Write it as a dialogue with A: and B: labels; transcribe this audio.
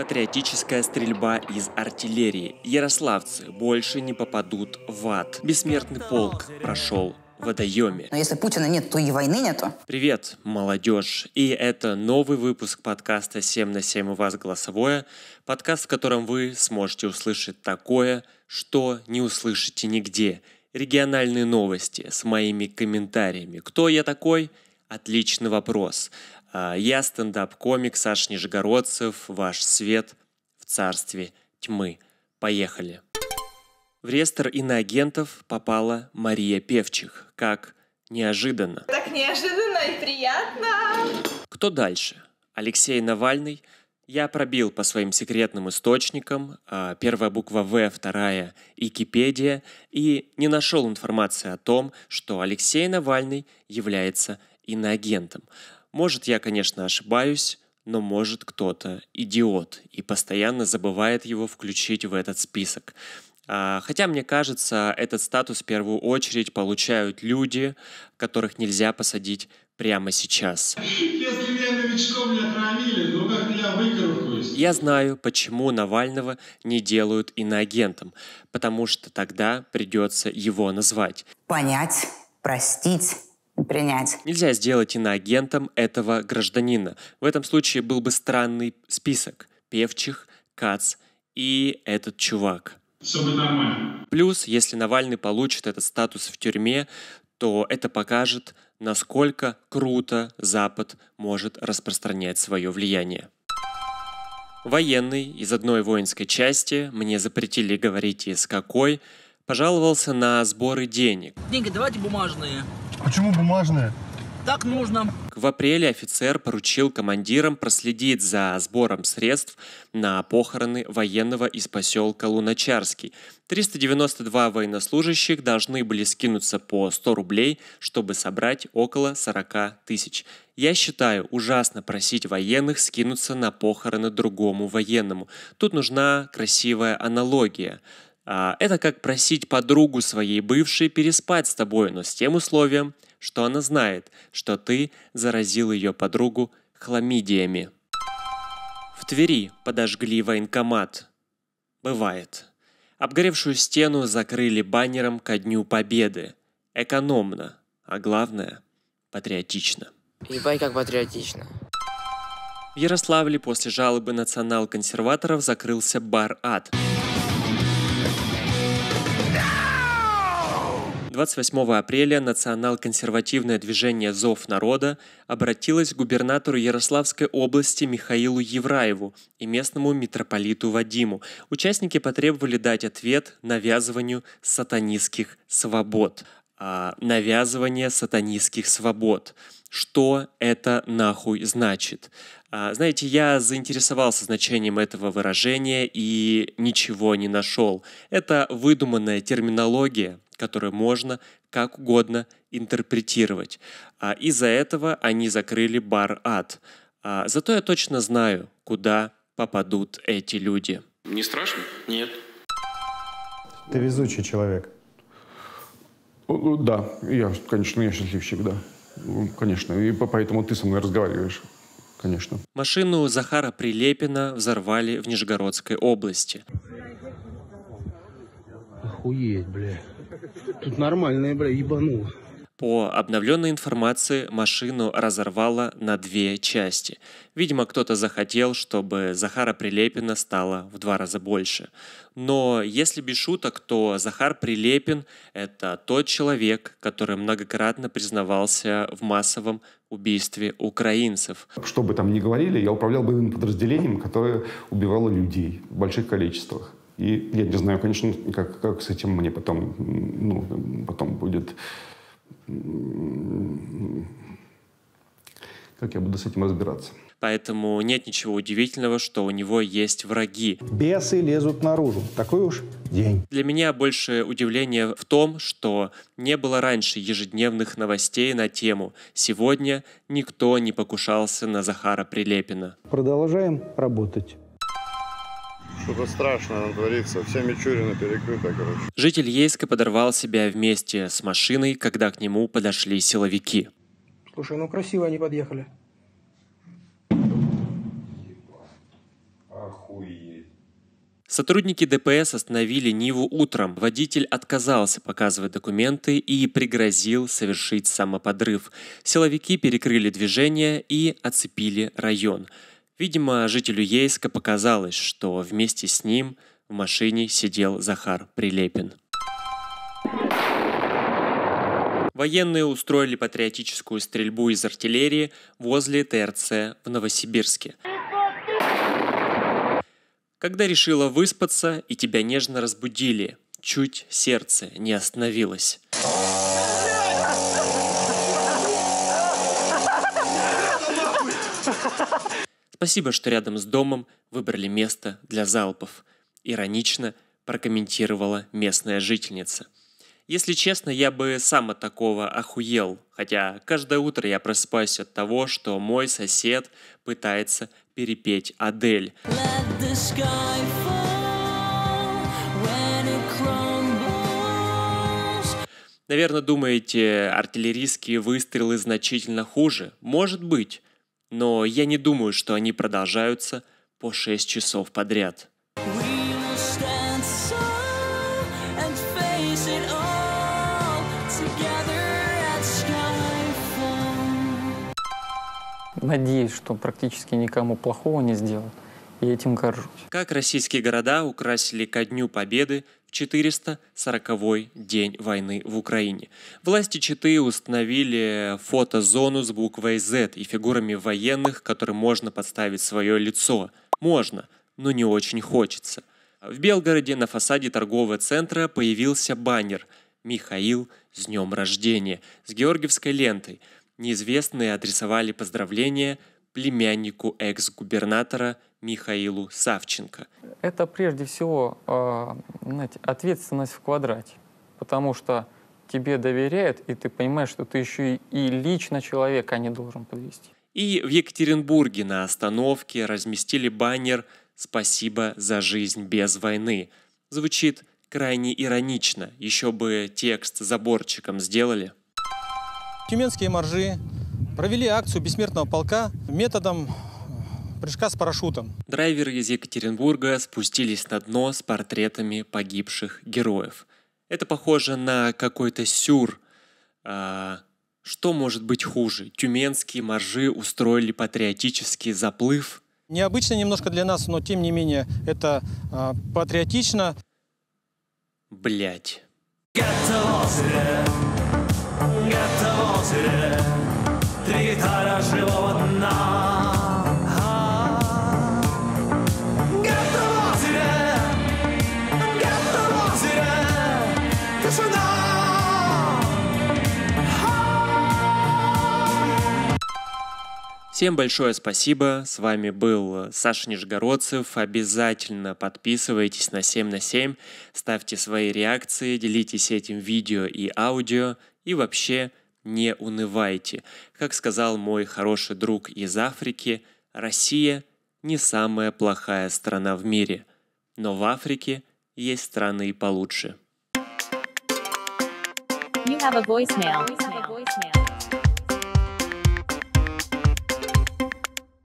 A: патриотическая стрельба из артиллерии. Ярославцы больше не попадут в ад. Бессмертный полк прошел в водоеме. Но если Путина нет, то и войны нету. Привет, молодежь. И это новый выпуск подкаста «7 на 7 у вас голосовое». Подкаст, в котором вы сможете услышать такое, что не услышите нигде. Региональные новости с моими комментариями. Кто я такой? Отличный вопрос. А, я стендап-комик Саш Нижегородцев, ваш свет в царстве тьмы. Поехали. В реестр иноагентов попала Мария Певчих. Как неожиданно. Так неожиданно и приятно. Кто дальше? Алексей Навальный. Я пробил по своим секретным источникам, а, первая буква В, вторая – Википедия, и не нашел информации о том, что Алексей Навальный является иноагентом. Может, я, конечно, ошибаюсь, но может кто-то идиот и постоянно забывает его включить в этот список. А, хотя, мне кажется, этот статус в первую очередь получают люди, которых нельзя посадить прямо сейчас. Если меня новичком не отравили, ну как я выкарабкаюсь? Я знаю, почему Навального не делают иноагентом, потому что тогда придется его назвать. Понять, простить, принять. Нельзя сделать иноагентом этого гражданина. В этом случае был бы странный список. Певчих, Кац и этот чувак. Плюс, если Навальный получит этот статус в тюрьме, то это покажет, насколько круто Запад может распространять свое влияние. Военный из одной воинской части, мне запретили говорить из какой, пожаловался на сборы денег. Деньги давайте бумажные. Почему бумажные? Так нужно. В апреле офицер поручил командирам проследить за сбором средств на похороны военного из поселка Луначарский. 392 военнослужащих должны были скинуться по 100 рублей, чтобы собрать около 40 тысяч. Я считаю, ужасно просить военных скинуться на похороны другому военному. Тут нужна красивая аналогия. А, это как просить подругу своей бывшей переспать с тобой, но с тем условием, что она знает, что ты заразил ее подругу хламидиями. В Твери подожгли военкомат. Бывает. Обгоревшую стену закрыли баннером ко Дню Победы. Экономно, а главное – патриотично. Ебать как патриотично. В Ярославле после жалобы национал-консерваторов закрылся бар «Ад». 28 апреля национал-консервативное движение «Зов народа» обратилось к губернатору Ярославской области Михаилу Евраеву и местному митрополиту Вадиму. Участники потребовали дать ответ навязыванию сатанистских свобод. А, навязывание сатанистских свобод. Что это нахуй значит? А, знаете, я заинтересовался значением этого выражения и ничего не нашел. Это выдуманная терминология, которые можно как угодно интерпретировать. А из-за этого они закрыли бар ад. А зато я точно знаю, куда попадут эти люди. Не страшно? Нет. Ты везучий человек. Да, я, конечно, я счастливчик, да. Ну, конечно, и поэтому ты со мной разговариваешь. Конечно. Машину Захара Прилепина взорвали в Нижегородской области. Охуеть, бля. Тут нормальное, бля, ебануло. По обновленной информации, машину разорвало на две части. Видимо, кто-то захотел, чтобы Захара Прилепина стало в два раза больше. Но если без шуток, то Захар Прилепин – это тот человек, который многократно признавался в массовом убийстве украинцев. Что бы там ни говорили, я управлял бы подразделением, которое убивало людей в больших количествах. И я не знаю, конечно, как, как с этим мне потом, ну, потом будет... Как я буду с этим разбираться? Поэтому нет ничего удивительного, что у него есть враги. Бесы лезут наружу. Такой уж день. Для меня больше удивление в том, что не было раньше ежедневных новостей на тему «Сегодня никто не покушался на Захара Прилепина». Продолжаем работать что-то страшное творится. Вся Мичурина перекрыта, короче. Житель Ейска подорвал себя вместе с машиной, когда к нему подошли силовики. Слушай, ну красиво они подъехали. Сотрудники ДПС остановили Ниву утром. Водитель отказался показывать документы и пригрозил совершить самоподрыв. Силовики перекрыли движение и оцепили район. Видимо, жителю Ейска показалось, что вместе с ним в машине сидел Захар Прилепин. Военные устроили патриотическую стрельбу из артиллерии возле ТРЦ в Новосибирске. Когда решила выспаться и тебя нежно разбудили, чуть сердце не остановилось. Спасибо, что рядом с домом выбрали место для залпов. Иронично прокомментировала местная жительница. Если честно, я бы сам от такого охуел, хотя каждое утро я просыпаюсь от того, что мой сосед пытается перепеть Адель. Наверное, думаете, артиллерийские выстрелы значительно хуже? Может быть но я не думаю, что они продолжаются по 6 часов подряд. Надеюсь, что практически никому плохого не сделал, и этим горжусь. Как российские города украсили ко Дню Победы в 440 день войны в Украине. Власти Читы установили фотозону с буквой Z и фигурами военных, которым можно подставить свое лицо. Можно, но не очень хочется. В Белгороде на фасаде торгового центра появился баннер «Михаил с днем рождения» с георгиевской лентой. Неизвестные адресовали поздравления племяннику экс-губернатора Михаилу Савченко. Это прежде всего а, знаете, ответственность в квадрате, потому что тебе доверяют, и ты понимаешь, что ты еще и лично человека не должен подвести. И в Екатеринбурге на остановке разместили баннер «Спасибо за жизнь без войны». Звучит крайне иронично, еще бы текст заборчиком сделали. Тюменские моржи провели акцию бессмертного полка методом прыжка с парашютом. Драйверы из Екатеринбурга спустились на дно с портретами погибших героев. Это похоже на какой-то сюр. А, что может быть хуже? Тюменские моржи устроили патриотический заплыв. Необычно немножко для нас, но тем не менее это а, патриотично. Блять. Три тара живого дна Всем большое спасибо. С вами был э, Саша Нижегородцев. Обязательно подписывайтесь на 7 на 7, ставьте свои реакции, делитесь этим видео и аудио и вообще не унывайте. Как сказал мой хороший друг из Африки, Россия не самая плохая страна в мире, но в Африке есть страны и получше. You have a voicemail.